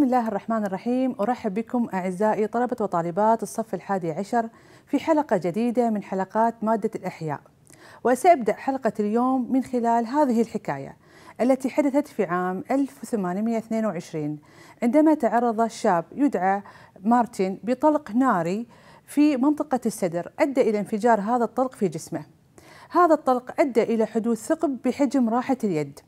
بسم الله الرحمن الرحيم أرحب بكم أعزائي طلبة وطالبات الصف الحادي عشر في حلقة جديدة من حلقات مادة الإحياء وسأبدأ حلقة اليوم من خلال هذه الحكاية التي حدثت في عام 1822 عندما تعرض شاب يدعى مارتن بطلق ناري في منطقة السدر أدى إلى انفجار هذا الطلق في جسمه هذا الطلق أدى إلى حدوث ثقب بحجم راحة اليد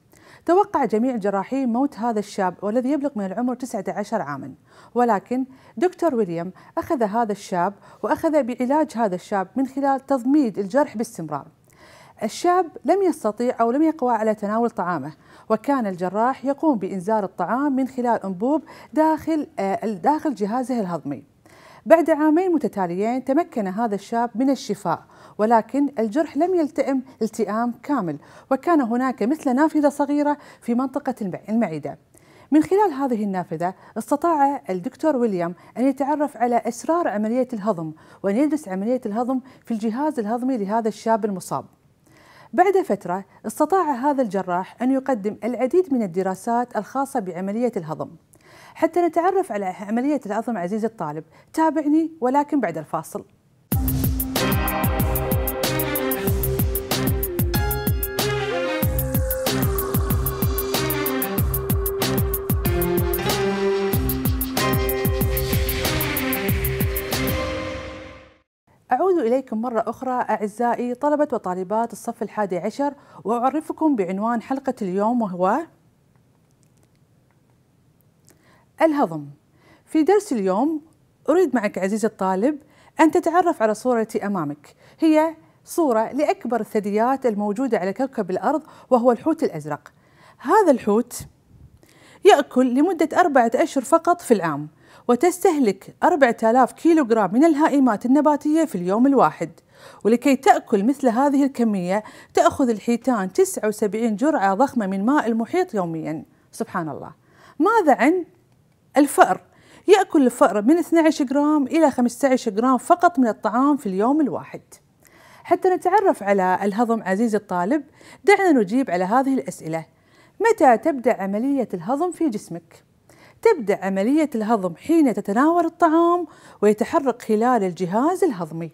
توقع جميع الجراحين موت هذا الشاب والذي يبلغ من العمر 19 عاما ولكن دكتور ويليام أخذ هذا الشاب وأخذ بعلاج هذا الشاب من خلال تضميد الجرح باستمرار الشاب لم يستطيع أو لم يقوى على تناول طعامه وكان الجراح يقوم بإنزال الطعام من خلال أنبوب داخل آه، داخل جهازه الهضمي بعد عامين متتاليين تمكن هذا الشاب من الشفاء ولكن الجرح لم يلتئم التئام كامل وكان هناك مثل نافذة صغيرة في منطقة المعدة من خلال هذه النافذة استطاع الدكتور ويليام أن يتعرف على أسرار عملية الهضم وأن يدرس عملية الهضم في الجهاز الهضمي لهذا الشاب المصاب بعد فترة استطاع هذا الجراح أن يقدم العديد من الدراسات الخاصة بعملية الهضم حتى نتعرف على عملية الهضم عزيزي الطالب تابعني ولكن بعد الفاصل عليكم مرة أخرى أعزائي طلبة وطالبات الصف الحادي عشر وأعرفكم بعنوان حلقة اليوم وهو الهضم في درس اليوم أريد معك عزيزي الطالب أن تتعرف على صورتي أمامك هي صورة لأكبر الثدييات الموجودة على كوكب الأرض وهو الحوت الأزرق هذا الحوت يأكل لمدة أربعة أشهر فقط في العام وتستهلك 4000 كيلوغرام من الهائمات النباتية في اليوم الواحد ولكي تأكل مثل هذه الكمية تأخذ الحيتان 79 جرعة ضخمة من ماء المحيط يوميا سبحان الله ماذا عن الفأر يأكل الفأر من 12 جرام إلى 15 جرام فقط من الطعام في اليوم الواحد حتى نتعرف على الهضم عزيزي الطالب دعنا نجيب على هذه الأسئلة متى تبدأ عملية الهضم في جسمك؟ تبدأ عملية الهضم حين تتناول الطعام ويتحرك خلال الجهاز الهضمي.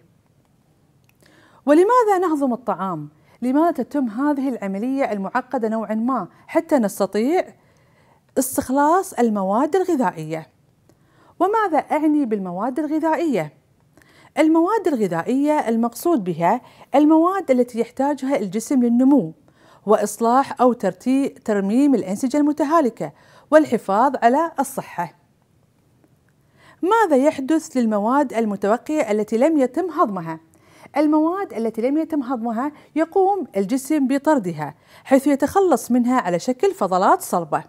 ولماذا نهضم الطعام؟ لماذا تتم هذه العملية المعقدة نوعا ما حتى نستطيع استخلاص المواد الغذائية؟ وماذا أعني بالمواد الغذائية؟ المواد الغذائية المقصود بها المواد التي يحتاجها الجسم للنمو وإصلاح أو ترتيب ترميم الأنسجة المتهالكة والحفاظ على الصحة. ماذا يحدث للمواد المتبقية التي لم يتم هضمها؟ المواد التي لم يتم هضمها يقوم الجسم بطردها حيث يتخلص منها على شكل فضلات صلبة.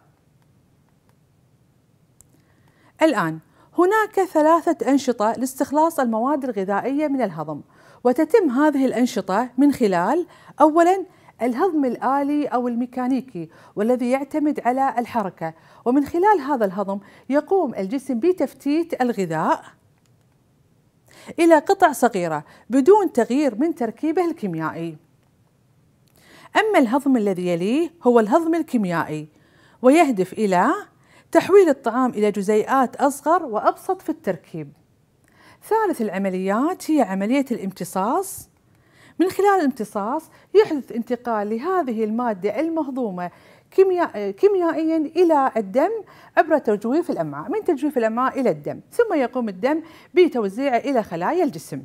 الآن هناك ثلاثة أنشطة لاستخلاص المواد الغذائية من الهضم وتتم هذه الأنشطة من خلال أولاً الهضم الآلي أو الميكانيكي والذي يعتمد على الحركة ومن خلال هذا الهضم يقوم الجسم بتفتيت الغذاء إلى قطع صغيرة بدون تغيير من تركيبه الكيميائي أما الهضم الذي يليه هو الهضم الكيميائي ويهدف إلى تحويل الطعام إلى جزيئات أصغر وأبسط في التركيب ثالث العمليات هي عملية الامتصاص من خلال الامتصاص يحدث انتقال لهذه المادة المهضومة كيميائيا الى الدم عبر تجويف الامعاء، من تجويف الامعاء الى الدم، ثم يقوم الدم بتوزيعه الى خلايا الجسم.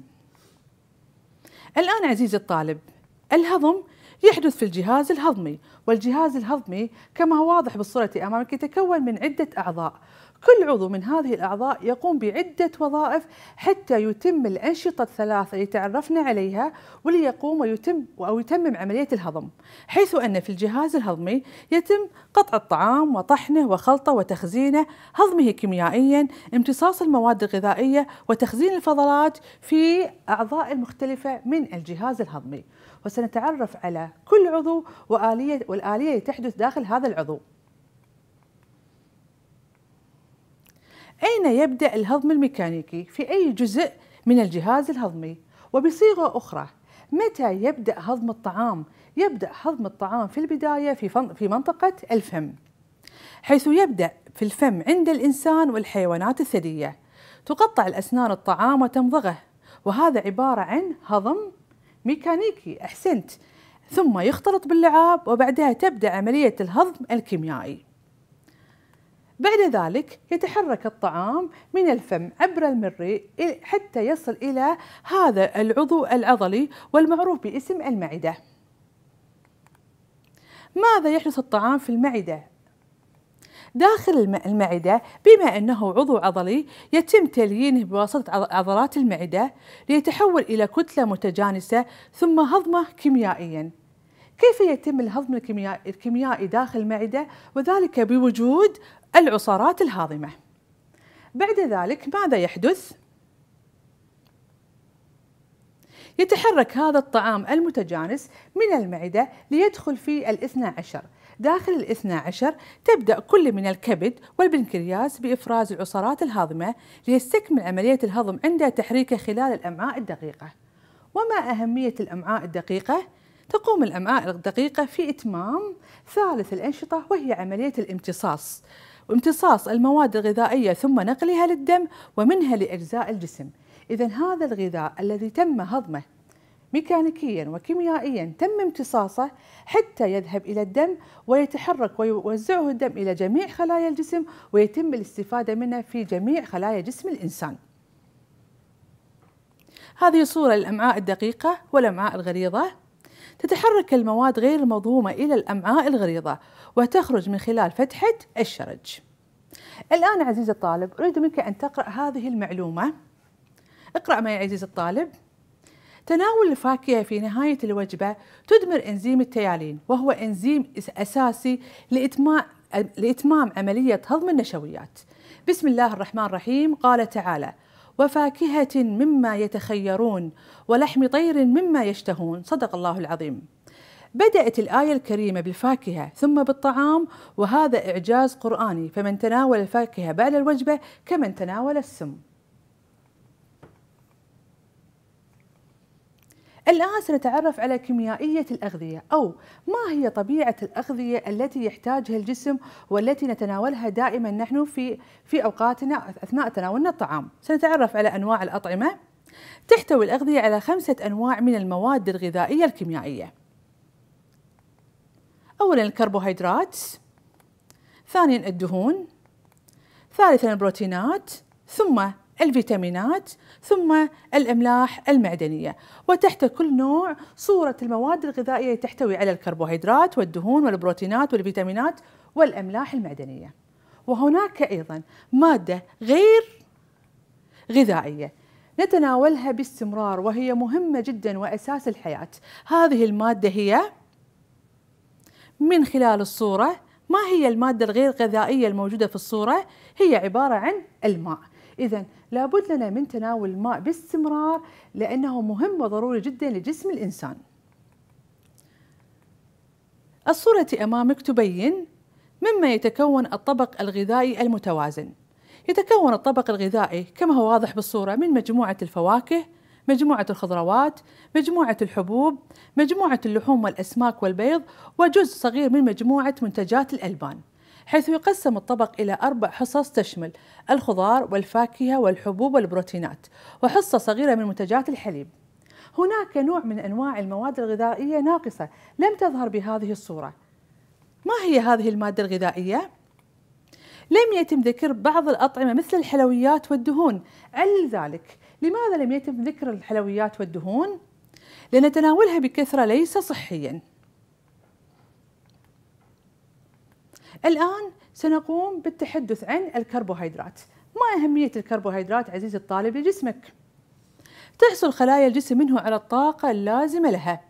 الان عزيزي الطالب، الهضم يحدث في الجهاز الهضمي، والجهاز الهضمي كما هو واضح بالصورة أمامك يتكون من عدة أعضاء، كل عضو من هذه الأعضاء يقوم بعدة وظائف حتى يتم الأنشطة الثلاثة اللي تعرفنا عليها واللي يقوم ويتم أو يتمم عملية الهضم حيث أن في الجهاز الهضمي يتم قطع الطعام وطحنه وخلطه وتخزينه هضمه كيميائيا امتصاص المواد الغذائية وتخزين الفضلات في أعضاء المختلفة من الجهاز الهضمي وسنتعرف على كل عضو وآلية والآلية اللي تحدث داخل هذا العضو أين يبدأ الهضم الميكانيكي؟ في أي جزء من الجهاز الهضمي؟ وبصيغة أخرى متى يبدأ هضم الطعام؟ يبدأ هضم الطعام في البداية في, في منطقة الفم حيث يبدأ في الفم عند الإنسان والحيوانات الثديية تقطع الأسنان الطعام وتمضغه وهذا عبارة عن هضم ميكانيكي أحسنت ثم يختلط باللعاب وبعدها تبدأ عملية الهضم الكيميائي بعد ذلك يتحرك الطعام من الفم عبر المريء حتى يصل إلى هذا العضو العضلي والمعروف باسم المعدة. ماذا يحدث الطعام في المعدة؟ داخل المعدة بما أنه عضو عضلي يتم تليينه بواسطة عضلات المعدة ليتحول إلى كتلة متجانسة ثم هضمه كيميائياً. كيف يتم الهضم الكيميائي داخل المعدة وذلك بوجود العصارات الهاضمة بعد ذلك ماذا يحدث؟ يتحرك هذا الطعام المتجانس من المعدة ليدخل في الاثنى عشر داخل الاثنى عشر تبدأ كل من الكبد والبنكرياس بإفراز العصارات الهاضمة ليستكمل عملية الهضم عند تحريكه خلال الأمعاء الدقيقة وما أهمية الأمعاء الدقيقة؟ تقوم الأمعاء الدقيقة في إتمام ثالث الأنشطة وهي عملية الامتصاص وامتصاص المواد الغذائية ثم نقلها للدم ومنها لأجزاء الجسم إذا هذا الغذاء الذي تم هضمه ميكانيكيا وكيميائيا تم امتصاصه حتى يذهب الى الدم ويتحرك ويوزعه الدم الى جميع خلايا الجسم ويتم الاستفاده منه في جميع خلايا جسم الانسان. هذه صوره للامعاء الدقيقه والامعاء الغليظه تتحرك المواد غير المضمومة إلى الأمعاء الغليظة وتخرج من خلال فتحة الشرج الآن عزيزي الطالب أريد منك أن تقرأ هذه المعلومة اقرأ ما يا عزيزي الطالب تناول الفاكهة في نهاية الوجبة تدمر إنزيم التيالين وهو إنزيم أساسي لإتمام عملية هضم النشويات بسم الله الرحمن الرحيم قال تعالى وفاكهة مما يتخيرون ولحم طير مما يشتهون صدق الله العظيم بدأت الآية الكريمة بالفاكهة ثم بالطعام وهذا إعجاز قرآني فمن تناول الفاكهة بعد الوجبة كمن تناول السم الآن سنتعرف على كيميائية الأغذية أو ما هي طبيعة الأغذية التي يحتاجها الجسم والتي نتناولها دائما نحن في في أوقاتنا أثناء تناولنا الطعام سنتعرف على أنواع الأطعمة تحتوي الأغذية على خمسة أنواع من المواد الغذائية الكيميائية أولا الكربوهيدرات ثانيا الدهون ثالثا البروتينات ثم الفيتامينات ثم الاملاح المعدنيه وتحت كل نوع صوره المواد الغذائيه تحتوي على الكربوهيدرات والدهون والبروتينات والفيتامينات والاملاح المعدنيه وهناك ايضا ماده غير غذائيه نتناولها باستمرار وهي مهمه جدا واساس الحياه هذه الماده هي من خلال الصوره ما هي الماده الغير غذائيه الموجوده في الصوره هي عباره عن الماء إذا لابد لنا من تناول الماء باستمرار لأنه مهم وضروري جدا لجسم الإنسان الصورة أمامك تبين مما يتكون الطبق الغذائي المتوازن يتكون الطبق الغذائي كما هو واضح بالصورة من مجموعة الفواكه مجموعة الخضروات، مجموعة الحبوب، مجموعة اللحوم والأسماك والبيض، وجزء صغير من مجموعة منتجات الألبان. حيث يقسم الطبق إلى أربع حصص تشمل الخضار والفاكهة والحبوب والبروتينات وحصة صغيرة من منتجات الحليب هناك نوع من أنواع المواد الغذائية ناقصة لم تظهر بهذه الصورة ما هي هذه المادة الغذائية؟ لم يتم ذكر بعض الأطعمة مثل الحلويات والدهون علل ذلك لماذا لم يتم ذكر الحلويات والدهون؟ لأن تناولها بكثرة ليس صحياً الآن سنقوم بالتحدث عن الكربوهيدرات ما أهمية الكربوهيدرات عزيزي الطالب لجسمك تحصل خلايا الجسم منه على الطاقة اللازمة لها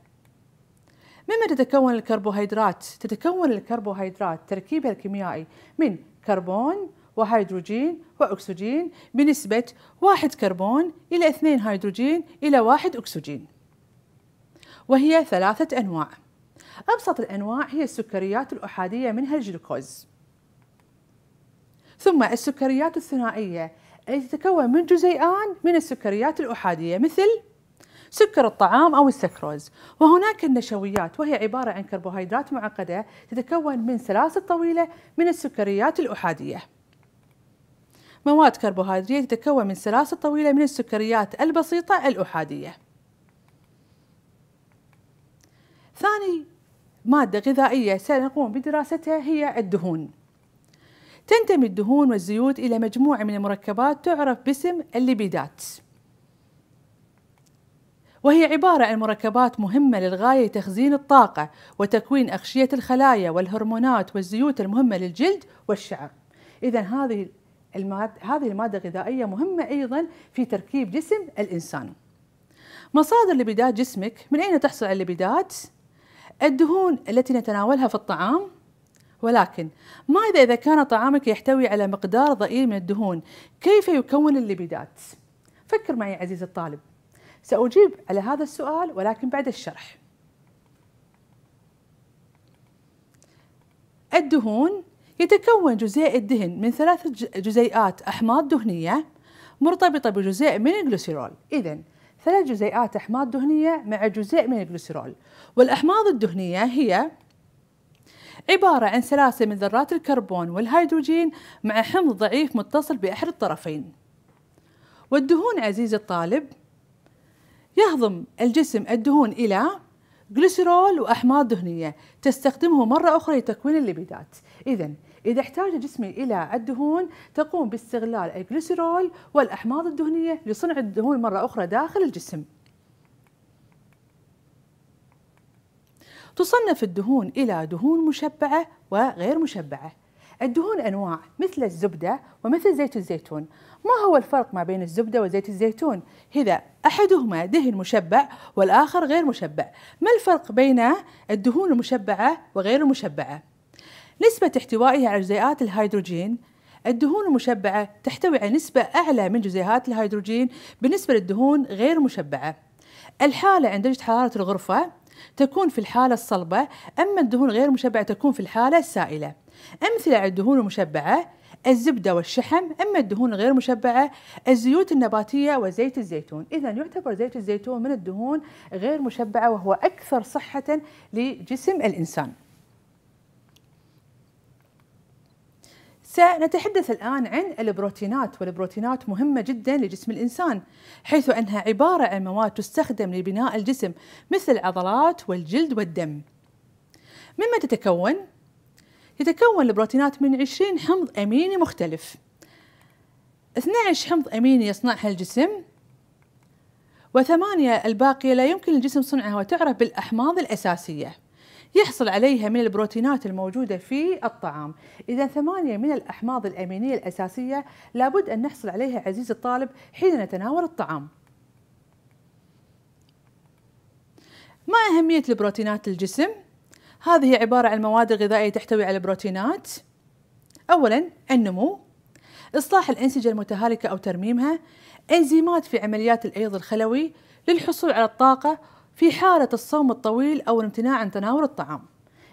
مما تتكون الكربوهيدرات؟ تتكون الكربوهيدرات تركيبها الكيميائي من كربون وهيدروجين وأكسجين بنسبة واحد كربون إلى اثنين هيدروجين إلى واحد أكسجين وهي ثلاثة أنواع أبسط الأنواع هي السكريات الأحادية منها الجلوكوز ثم السكريات الثنائية التي تتكون من جزيئان من السكريات الأحادية مثل سكر الطعام أو السكروز وهناك النشويات وهي عبارة عن كربوهيدرات معقدة تتكون من سلاسل طويلة من السكريات الأحادية مواد كربوهيدرية تتكون من سلاسل طويلة من السكريات البسيطة الأحادية ثاني مادة غذائية سنقوم بدراستها هي الدهون تنتمي الدهون والزيوت إلى مجموعة من المركبات تعرف باسم الليبيدات وهي عبارة عن مركبات مهمة للغاية لتخزين الطاقة وتكوين أغشية الخلايا والهرمونات والزيوت المهمة للجلد والشعر إذا هذه المادة هذه المادة الغذائية مهمة أيضا في تركيب جسم الإنسان مصادر لبيدات جسمك من أين تحصل على اللبيدات؟ الدهون التي نتناولها في الطعام ولكن ماذا إذا كان طعامك يحتوي على مقدار ضئيل من الدهون كيف يكون الليبيدات؟ فكر معي عزيزي الطالب سأجيب على هذا السؤال ولكن بعد الشرح الدهون يتكون جزيء الدهن من ثلاث جزيئات أحماض دهنية مرتبطة بجزيء من الجلوسيرول إذا ثلاث جزيئات أحماض دهنية مع جزيء من الجلسرول والأحماض الدهنية هي عبارة عن سلاسل من ذرات الكربون والهيدروجين مع حمض ضعيف متصل بأحد الطرفين والدهون عزيزي الطالب يهضم الجسم الدهون إلى جلسرول وأحماض دهنية تستخدمه مرة أخرى لتكوين الليبيدات إذا إذا احتاج جسمي إلى الدهون تقوم باستغلال الجلسيرول والأحماض الدهنية لصنع الدهون مرة أخرى داخل الجسم تصنف الدهون إلى دهون مشبعة وغير مشبعة الدهون أنواع مثل الزبدة ومثل زيت الزيتون ما هو الفرق ما بين الزبدة وزيت الزيتون؟ إذا أحدهما دهن مشبع والآخر غير مشبع ما الفرق بين الدهون المشبعة وغير المشبعة؟ نسبة احتوائها على جزيئات الهيدروجين الدهون المشبعة تحتوي على نسبة أعلى من جزيئات الهيدروجين بالنسبة للدهون غير المشبعة الحالة عند درجة حرارة الغرفة تكون في الحالة الصلبة أما الدهون غير المشبعة تكون في الحالة السائلة أمثلة على الدهون المشبعة الزبدة والشحم أما الدهون غير مشبعة الزيوت النباتية وزيت الزيتون إذا يعتبر زيت الزيتون من الدهون غير مشبعة وهو أكثر صحة لجسم الإنسان سنتحدث الآن عن البروتينات والبروتينات مهمة جدا لجسم الإنسان حيث أنها عبارة عن مواد تستخدم لبناء الجسم مثل العضلات والجلد والدم مما تتكون؟ يتكون البروتينات من 20 حمض أميني مختلف 12 حمض أميني يصنعها الجسم وثمانية الباقية لا يمكن للجسم صنعها وتعرف بالأحماض الأساسية يحصل عليها من البروتينات الموجودة في الطعام إذا ثمانية من الأحماض الأمينية الأساسية لابد أن نحصل عليها عزيزي الطالب حين نتناول الطعام ما أهمية البروتينات للجسم؟ هذه عبارة عن مواد غذائية تحتوي على بروتينات أولا النمو إصلاح الأنسجة المتهالكة أو ترميمها إنزيمات في عمليات الأيض الخلوي للحصول على الطاقة في حالة الصوم الطويل أو الامتناع عن تناول الطعام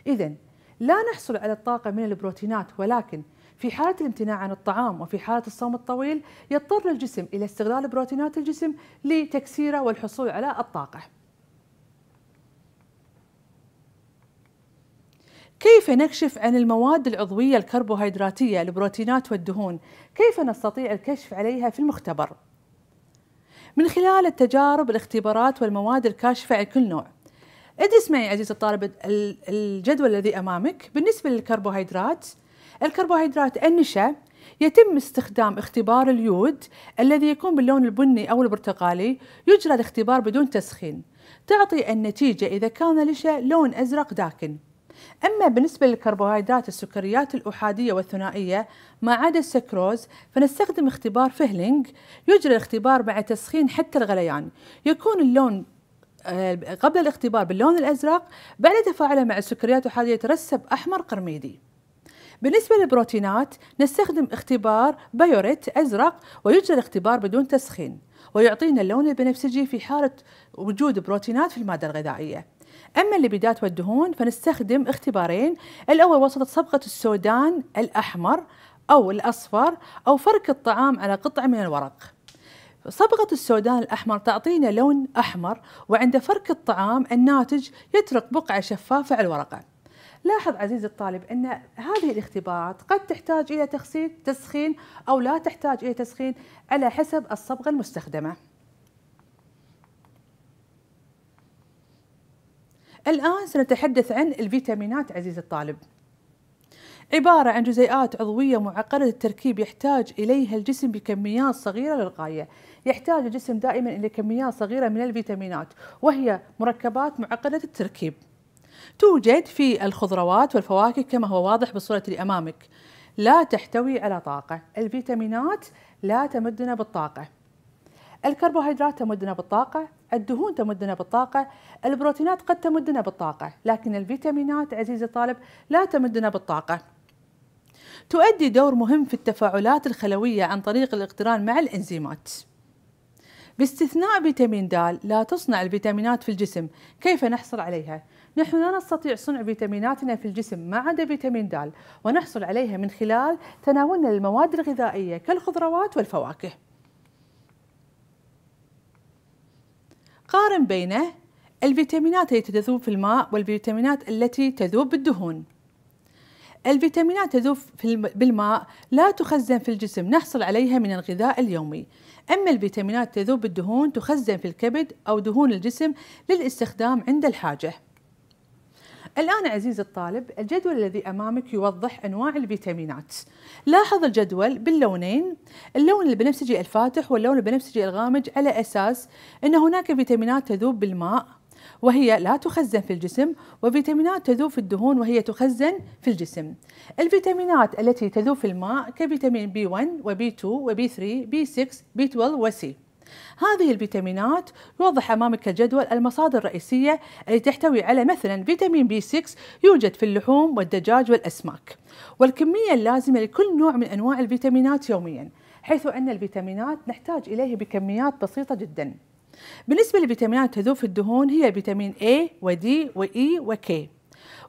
إذا لا نحصل على الطاقة من البروتينات ولكن في حالة الامتناع عن الطعام وفي حالة الصوم الطويل يضطر الجسم إلى استغلال بروتينات الجسم لتكسيره والحصول على الطاقة كيف نكشف عن المواد العضوية الكربوهيدراتية البروتينات والدهون؟ كيف نستطيع الكشف عليها في المختبر؟ من خلال التجارب الاختبارات والمواد الكاشفة عن كل نوع ادرس معي عزيزي الطالب الجدول الذي أمامك بالنسبة للكربوهيدرات الكربوهيدرات النشا يتم استخدام اختبار اليود الذي يكون باللون البني أو البرتقالي يجرى الاختبار بدون تسخين تعطي النتيجة إذا كان النشا لون أزرق داكن أما بالنسبة للكربوهيدرات السكريات الأحادية والثنائية ما عدا السكروز فنستخدم اختبار فهلينج يجرى الاختبار مع تسخين حتى الغليان يكون اللون آه، قبل الاختبار باللون الأزرق بعد تفاعله مع السكريات الأحادية يترسب أحمر قرميدي بالنسبة للبروتينات نستخدم اختبار بايوريت أزرق ويجرى الاختبار بدون تسخين ويعطينا اللون البنفسجي في حالة وجود بروتينات في المادة الغذائية أما الليبيدات والدهون فنستخدم اختبارين الأول وسط صبغة السودان الأحمر أو الأصفر أو فرك الطعام على قطعة من الورق صبغة السودان الأحمر تعطينا لون أحمر وعند فرك الطعام الناتج يترك بقعة شفافة على الورقة لاحظ عزيزي الطالب أن هذه الاختبارات قد تحتاج إلى تخسين تسخين أو لا تحتاج إلى تسخين على حسب الصبغة المستخدمة الآن سنتحدث عن الفيتامينات عزيز الطالب عبارة عن جزيئات عضوية معقدة التركيب يحتاج إليها الجسم بكميات صغيرة للغاية يحتاج الجسم دائما إلى كميات صغيرة من الفيتامينات وهي مركبات معقدة التركيب توجد في الخضروات والفواكه كما هو واضح بالصورة اللي أمامك لا تحتوي على طاقة الفيتامينات لا تمدنا بالطاقة الكربوهيدرات تمدنا بالطاقة الدهون تمدنا بالطاقة البروتينات قد تمدنا بالطاقة لكن الفيتامينات عزيزي الطالب لا تمدنا بالطاقة تؤدي دور مهم في التفاعلات الخلوية عن طريق الاقتران مع الإنزيمات باستثناء فيتامين د لا تصنع الفيتامينات في الجسم كيف نحصل عليها؟ نحن لا نستطيع صنع فيتاميناتنا في الجسم ما عدا فيتامين د ونحصل عليها من خلال تناولنا للمواد الغذائية كالخضروات والفواكه قارن بين الفيتامينات التي تذوب في الماء والفيتامينات التي تذوب بالدهون الفيتامينات تذوب بالماء لا تخزن في الجسم نحصل عليها من الغذاء اليومي أما الفيتامينات تذوب بالدهون تخزن في الكبد أو دهون الجسم للاستخدام عند الحاجة الآن عزيزي الطالب الجدول الذي أمامك يوضح أنواع الفيتامينات لاحظ الجدول باللونين اللون البنفسجي الفاتح واللون البنفسجي الغامج على أساس أن هناك فيتامينات تذوب بالماء وهي لا تخزن في الجسم وفيتامينات تذوب في الدهون وهي تخزن في الجسم الفيتامينات التي تذوب في الماء كفيتامين بي 1 وبي 2 وبي 3 بي 6 بي 12 وسي هذه الفيتامينات يوضح أمامك الجدول المصادر الرئيسية التي تحتوي على مثلا فيتامين بي 6 يوجد في اللحوم والدجاج والأسماك والكمية اللازمة لكل نوع من أنواع الفيتامينات يوميا حيث أن الفيتامينات نحتاج إليه بكميات بسيطة جداً بالنسبة لفيتامينات تذوب في الدهون هي فيتامين A E و K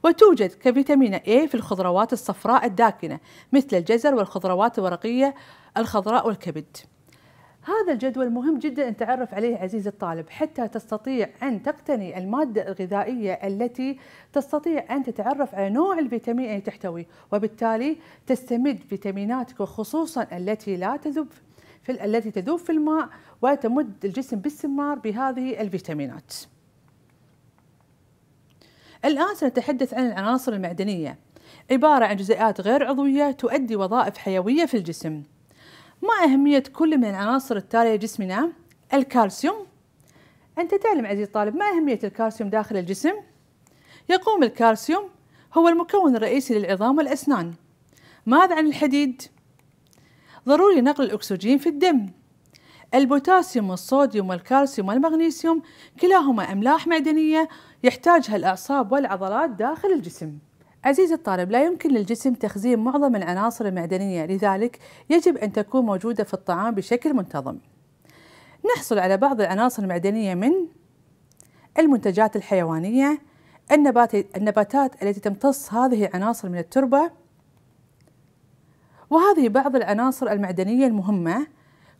وتوجد كفيتامين A في الخضروات الصفراء الداكنة مثل الجزر والخضروات الورقية الخضراء والكبد هذا الجدول مهم جدا أن تعرف عليه عزيزي الطالب حتى تستطيع أن تقتني المادة الغذائية التي تستطيع أن تتعرف على نوع الفيتامين التي تحتوي وبالتالي تستمد فيتاميناتك وخصوصا التي لا تذوب في التي تذوب في الماء وتمد الجسم باستمرار بهذه الفيتامينات. الآن سنتحدث عن العناصر المعدنية عبارة عن جزيئات غير عضوية تؤدي وظائف حيوية في الجسم ما أهمية كل من العناصر التالية جسمنا الكالسيوم أنت تعلم عزيزي الطالب ما أهمية الكالسيوم داخل الجسم يقوم الكالسيوم هو المكون الرئيسي للعظام والأسنان ماذا عن الحديد؟ ضروري نقل الأكسجين في الدم البوتاسيوم والصوديوم والكالسيوم والمغنيسيوم كلاهما أملاح معدنية يحتاجها الأعصاب والعضلات داخل الجسم عزيزي الطالب لا يمكن للجسم تخزين معظم العناصر المعدنية لذلك يجب أن تكون موجودة في الطعام بشكل منتظم نحصل على بعض العناصر المعدنية من المنتجات الحيوانية النباتات التي تمتص هذه العناصر من التربة وهذه بعض العناصر المعدنية المهمة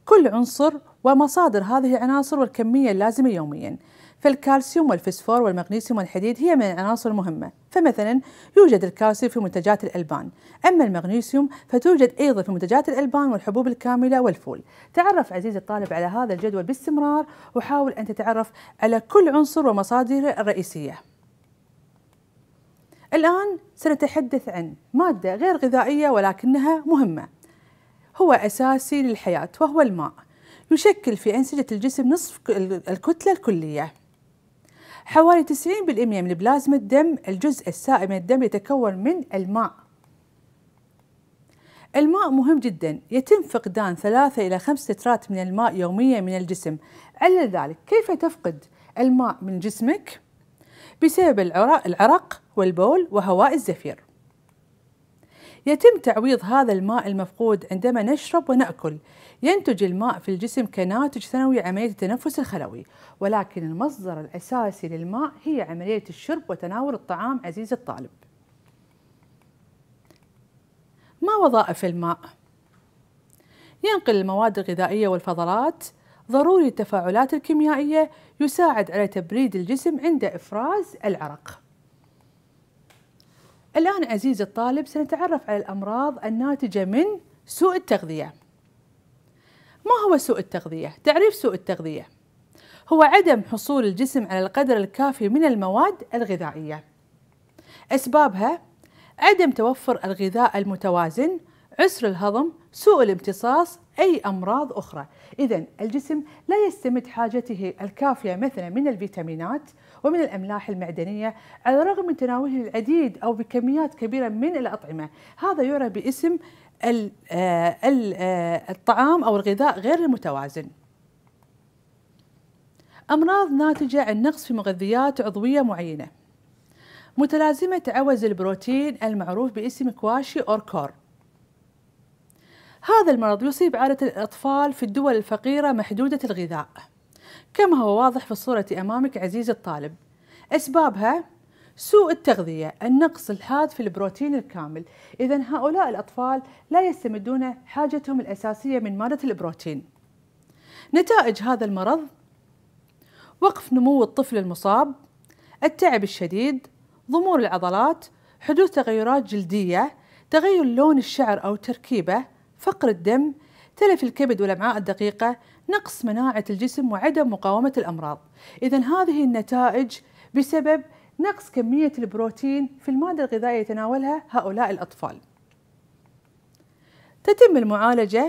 كل عنصر ومصادر هذه العناصر والكمية اللازمة يومياً فالكالسيوم والفسفور والمغنيسيوم والحديد هي من العناصر المهمة فمثلا يوجد الكالسيوم في منتجات الألبان أما المغنيسيوم فتوجد أيضا في منتجات الألبان والحبوب الكاملة والفول تعرف عزيزي الطالب على هذا الجدول باستمرار وحاول أن تتعرف على كل عنصر ومصادره الرئيسية الآن سنتحدث عن مادة غير غذائية ولكنها مهمة هو أساسي للحياة وهو الماء يشكل في أنسجة الجسم نصف الكتلة الكلية حوالي 90% من بلازما الدم الجزء السائل من الدم يتكون من الماء الماء مهم جدا يتم فقدان ثلاثة إلى خمس لترات من الماء يوميا من الجسم على ذلك كيف تفقد الماء من جسمك؟ بسبب العرق والبول وهواء الزفير يتم تعويض هذا الماء المفقود عندما نشرب ونأكل ينتج الماء في الجسم كناتج ثانوي عملية التنفس الخلوي ولكن المصدر الأساسي للماء هي عملية الشرب وتناول الطعام عزيز الطالب ما وظائف الماء؟ ينقل المواد الغذائية والفضلات ضروري التفاعلات الكيميائية يساعد على تبريد الجسم عند إفراز العرق الآن عزيزي الطالب سنتعرف على الأمراض الناتجة من سوء التغذية ما هو سوء التغذية؟ تعريف سوء التغذية هو عدم حصول الجسم على القدر الكافي من المواد الغذائية أسبابها عدم توفر الغذاء المتوازن عسر الهضم سوء الامتصاص أي أمراض أخرى إذا الجسم لا يستمد حاجته الكافية مثلا من الفيتامينات ومن الأملاح المعدنية على الرغم من تناوله العديد أو بكميات كبيرة من الأطعمة هذا يرى باسم آه، آه، الطعام أو الغذاء غير المتوازن أمراض ناتجة عن نقص في مغذيات عضوية معينة متلازمة عوز البروتين المعروف باسم كواشي أوركور هذا المرض يصيب عادة الأطفال في الدول الفقيرة محدودة الغذاء كما هو واضح في الصورة أمامك عزيزي الطالب أسبابها سوء التغذية النقص الحاد في البروتين الكامل إذا هؤلاء الأطفال لا يستمدون حاجتهم الأساسية من مادة البروتين نتائج هذا المرض وقف نمو الطفل المصاب التعب الشديد ضمور العضلات حدوث تغيرات جلدية تغير لون الشعر أو تركيبه فقر الدم تلف الكبد والأمعاء الدقيقة نقص مناعة الجسم وعدم مقاومة الأمراض إذا هذه النتائج بسبب نقص كمية البروتين في المادة الغذائية يتناولها هؤلاء الأطفال تتم المعالجة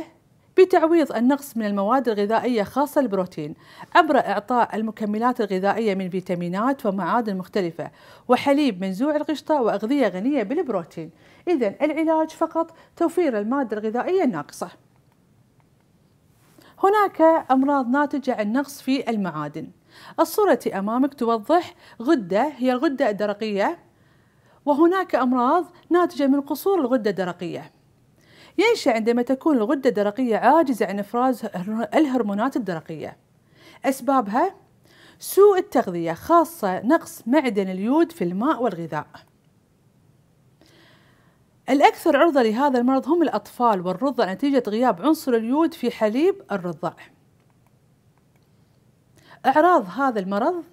بتعويض النقص من المواد الغذائية خاصة البروتين عبر إعطاء المكملات الغذائية من فيتامينات ومعادن مختلفة وحليب منزوع القشطة وأغذية غنية بالبروتين إذا العلاج فقط توفير المادة الغذائية الناقصة هناك أمراض ناتجة عن نقص في المعادن الصورة أمامك توضح غدة هي الغدة الدرقية وهناك أمراض ناتجة من قصور الغدة الدرقية ينشأ عندما تكون الغدة الدرقية عاجزة عن إفراز الهرمونات الدرقية أسبابها سوء التغذية خاصة نقص معدن اليود في الماء والغذاء الأكثر عرضة لهذا المرض هم الأطفال والرضع نتيجة غياب عنصر اليود في حليب الرضع أعراض هذا المرض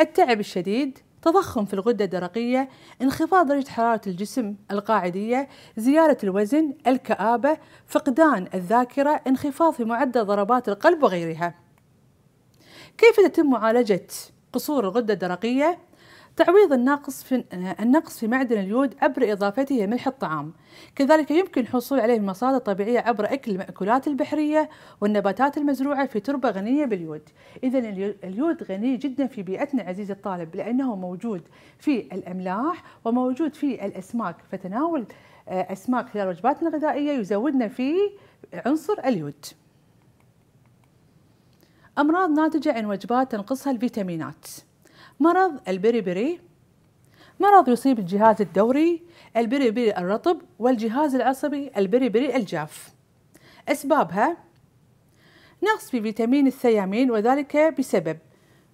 التعب الشديد تضخم في الغدة الدرقية انخفاض درجة حرارة الجسم القاعدية زيادة الوزن الكآبة فقدان الذاكرة انخفاض في معدل ضربات القلب وغيرها كيف تتم معالجة قصور الغدة الدرقية تعويض الناقص في النقص في معدن اليود عبر إضافته الى ملح الطعام كذلك يمكن الحصول عليه من مصادر طبيعية عبر أكل المأكولات البحرية والنباتات المزروعة في تربة غنية باليود إذا اليود غني جدا في بيئتنا عزيزي الطالب لأنه موجود في الأملاح وموجود في الأسماك فتناول آه، أسماك خلال وجباتنا الغذائية يزودنا في عنصر اليود أمراض ناتجة عن وجبات تنقصها الفيتامينات مرض البريبري مرض يصيب الجهاز الدوري البريبري الرطب والجهاز العصبي البريبري الجاف أسبابها نقص في فيتامين الثيامين وذلك بسبب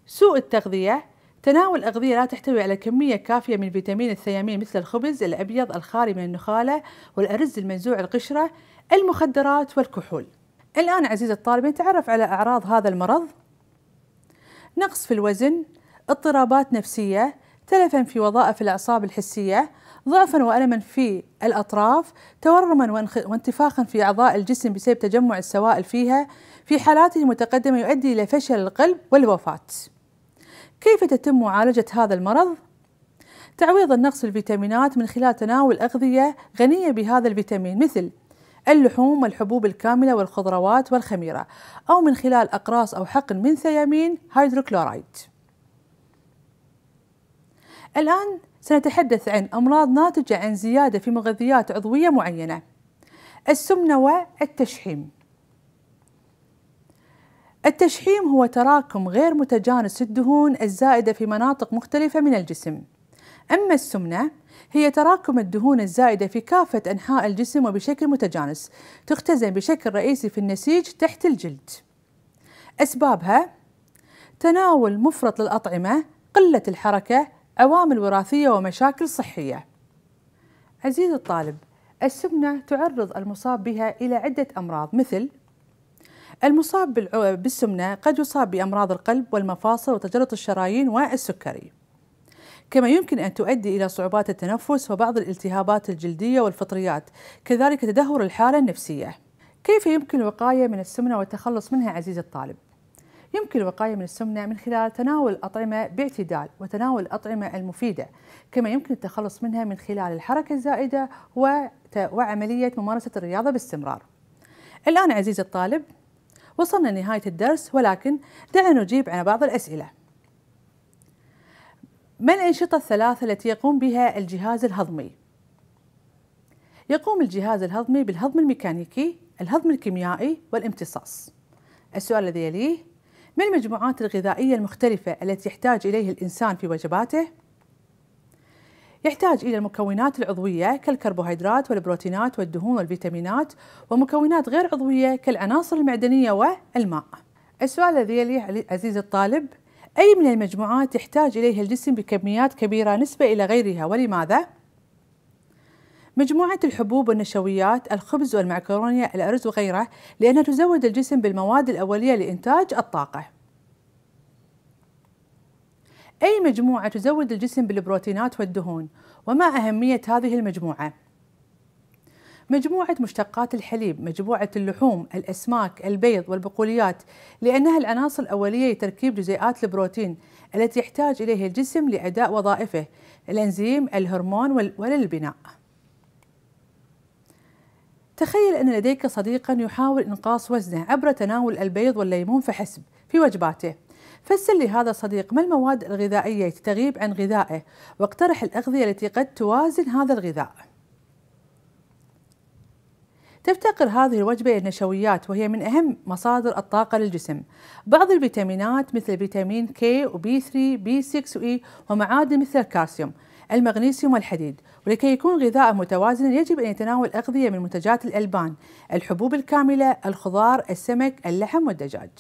سوء التغذية تناول أغذية لا تحتوي على كمية كافية من فيتامين الثيامين مثل الخبز الأبيض الخالي من النخالة والأرز المنزوع القشرة المخدرات والكحول الآن عزيزي الطالب نتعرف على أعراض هذا المرض نقص في الوزن اضطرابات نفسية تلفا في وظائف الأعصاب الحسية ضعفا وألما في الأطراف تورما وانتفاخا في أعضاء الجسم بسبب تجمع السوائل فيها في حالاته المتقدمة يؤدي إلى فشل القلب والوفاة كيف تتم معالجة هذا المرض؟ تعويض النقص الفيتامينات من خلال تناول أغذية غنية بهذا الفيتامين مثل اللحوم والحبوب الكاملة والخضروات والخميرة أو من خلال أقراص أو حقن من ثيامين هيدروكلورايد الآن سنتحدث عن أمراض ناتجة عن زيادة في مغذيات عضوية معينة السمنة والتشحيم التشحيم هو تراكم غير متجانس للدهون الزائدة في مناطق مختلفة من الجسم أما السمنة هي تراكم الدهون الزائدة في كافة أنحاء الجسم وبشكل متجانس تختزن بشكل رئيسي في النسيج تحت الجلد أسبابها تناول مفرط للأطعمة قلة الحركة عوامل وراثية ومشاكل صحية عزيزي الطالب السمنة تعرض المصاب بها إلى عدة أمراض مثل المصاب بالسمنة قد يصاب بأمراض القلب والمفاصل وتجلط الشرايين والسكري كما يمكن أن تؤدي إلى صعوبات التنفس وبعض الالتهابات الجلدية والفطريات كذلك تدهور الحالة النفسية كيف يمكن الوقاية من السمنة والتخلص منها عزيزي الطالب؟ يمكن الوقاية من السمنة من خلال تناول الأطعمة باعتدال وتناول الأطعمة المفيدة كما يمكن التخلص منها من خلال الحركة الزائدة وعملية ممارسة الرياضة باستمرار الآن عزيزي الطالب وصلنا لنهاية الدرس ولكن دعنا نجيب على بعض الأسئلة ما الأنشطة الثلاثة التي يقوم بها الجهاز الهضمي؟ يقوم الجهاز الهضمي بالهضم الميكانيكي، الهضم الكيميائي والامتصاص. السؤال الذي يليه ما المجموعات الغذائية المختلفة التي يحتاج إليها الإنسان في وجباته؟ يحتاج إلى المكونات العضوية كالكربوهيدرات والبروتينات والدهون والفيتامينات ومكونات غير عضوية كالعناصر المعدنية والماء السؤال الذي يلي عزيز الطالب أي من المجموعات يحتاج إليها الجسم بكميات كبيرة نسبة إلى غيرها ولماذا؟ مجموعة الحبوب والنشويات الخبز والمعكرونة الأرز وغيره لأنها تزود الجسم بالمواد الأولية لإنتاج الطاقة أي مجموعة تزود الجسم بالبروتينات والدهون وما أهمية هذه المجموعة مجموعة مشتقات الحليب، مجموعة اللحوم، الأسماك، البيض والبقوليات لأنها العناصر الأولية لتركيب جزيئات البروتين التي يحتاج إليها الجسم لأداء وظائفه الأنزيم، الهرمون وللبناء. تخيل أن لديك صديقا يحاول إنقاص وزنه عبر تناول البيض والليمون فحسب في وجباته فسر لهذا الصديق ما المواد الغذائية تغيب عن غذائه واقترح الأغذية التي قد توازن هذا الغذاء تفتقر هذه الوجبة إلى النشويات وهي من أهم مصادر الطاقة للجسم بعض الفيتامينات مثل فيتامين K و B3 B6 و E ومعادن مثل الكالسيوم المغنيسيوم والحديد ولكي يكون غذاء متوازنا يجب أن يتناول أغذية من منتجات الألبان الحبوب الكاملة الخضار السمك اللحم والدجاج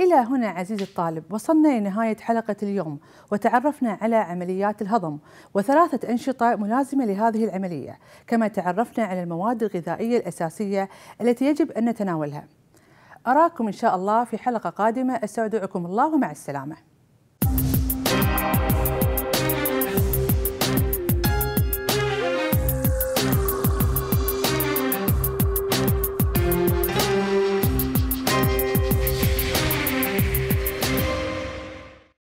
إلى هنا عزيزي الطالب وصلنا إلى نهاية حلقة اليوم وتعرفنا على عمليات الهضم وثلاثة أنشطة ملازمة لهذه العملية كما تعرفنا على المواد الغذائية الأساسية التي يجب أن نتناولها أراكم إن شاء الله في حلقة قادمة أستودعكم الله ومع السلامة